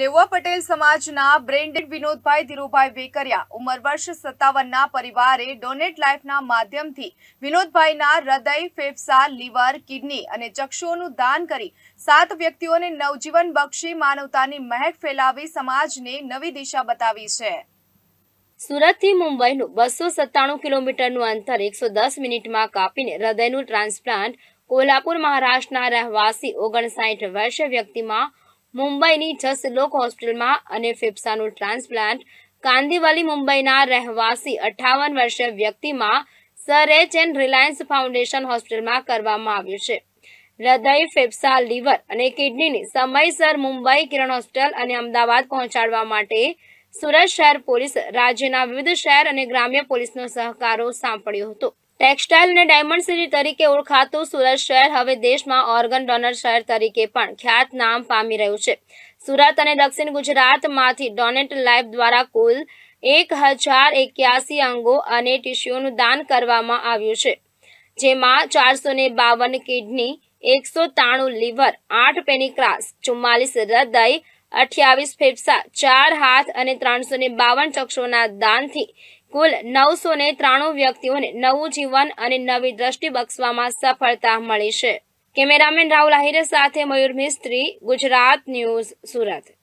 લેવા પટેલ સમાજના બ્રેન્ડેડ વિનોદભાઈ ધીરુભાઈ વેકરિયા ઉંમર વર્ષ સત્તાવનના પરિવારે ડોનેટ લાઈફના માધ્યમથી વિનોદભાઈના હૃદય ફેફસા લીવર કિડની અને ચક્ષુઓનું દાન કરી સાત વ્યક્તિઓને નવજીવન બક્ષી માનવતાની મહેક ફેલાવી સમાજને નવી દિશા બતાવી છે સુરતથી મુંબઈનું બસો સત્તાણું કિલોમીટરનું અંતર એકસો દસ મિનિટમાં કાપીને હૃદયનું ટ્રાન્સપ્લાન્ટ કોલ્હાપુર મહારાષ્ટ્રના રહેવાસી ઓગણસાઠ વર્ષ વ્યક્તિમાં મુંબઈની લોક હોસ્પિટલમાં અને ફેફસાનું ટ્રાન્સપ્લાન્ટ કાંદીવાલી મુંબઈના રહેવાસી અઠાવન વર્ષીય વ્યક્તિમાં Sir H N Reliance Foundation હોસ્પિટલમાં કરવામાં આવ્યું છે હૃદય ફેફસા લીવર અને કિડનીની સમયસર મુંબઈ કિરણ હોસ્પિટલ અને અમદાવાદ પહોંચાડવા માટે સુરત શહેર પોલીસ રાજ્યના વિવિધ શહેર અને ગ્રામ્ય પોલીસનો સહકારો સાંપડ્યો હતો ટેક્સટાઇલ અને ડાયમંડ સિટી તરીકે ઓળખાતું સુરત શહેર હવે દેશમાં ઓર્ગન ડોનર શહેર તરીકે પણ ખ્યાત નામ પામી રહ્યું છે સુરત અને દક્ષિણ ગુજરાતમાંથી ડોનેટ લાઇફ દ્વારા કુલ એક હજાર એક્યાસી અંગો અને ટીશ્યુનું દાન કરવામાં આવ્યું છે જેમાં ચારસો બાવન કિડની એકસો તાણું લીવર આઠ પેનિક્રાસ ચુમ્માલીસ હૃદય અઠ્યાવીસ ફેફસા ચાર હાથ અને ત્રણસો ને બાવન ચક્ષુના દાનથી કુલ નવસો ને ત્રાણું વ્યક્તિઓને નવું જીવન અને નવી દ્રષ્ટિ બક્ષવામાં સફળતા મળી છે કેમેરામેન રાહુલ આહિરે સાથે મયુર મિસ્ત્રી ગુજરાત ન્યૂઝ સુરત